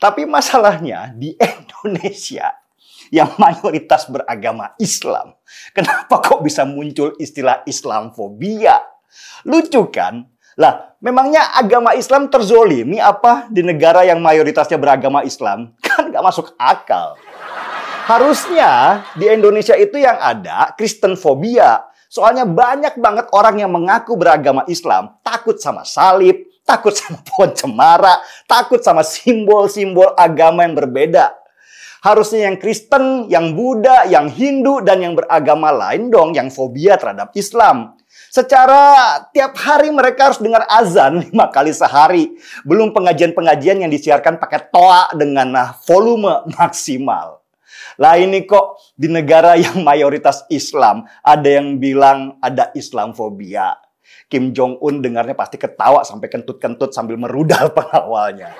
Tapi masalahnya di Indonesia yang mayoritas beragama Islam, kenapa kok bisa muncul istilah Islamfobia? Lucu kan? Lah, memangnya agama Islam terzolimi apa di negara yang mayoritasnya beragama Islam? Kan nggak masuk akal. Harusnya di Indonesia itu yang ada Kristenfobia. Soalnya banyak banget orang yang mengaku beragama Islam takut sama salib, takut sama pohon cemara, takut sama simbol-simbol agama yang berbeda. Harusnya yang Kristen, yang Buddha, yang Hindu, dan yang beragama lain dong yang fobia terhadap Islam. Secara tiap hari mereka harus dengar azan lima kali sehari. Belum pengajian-pengajian yang disiarkan pakai toa dengan nah, volume maksimal. Lah ini kok di negara yang mayoritas Islam ada yang bilang ada Islamfobia. Kim Jong Un dengarnya pasti ketawa sampai kentut-kentut sambil merudal pengawalnya.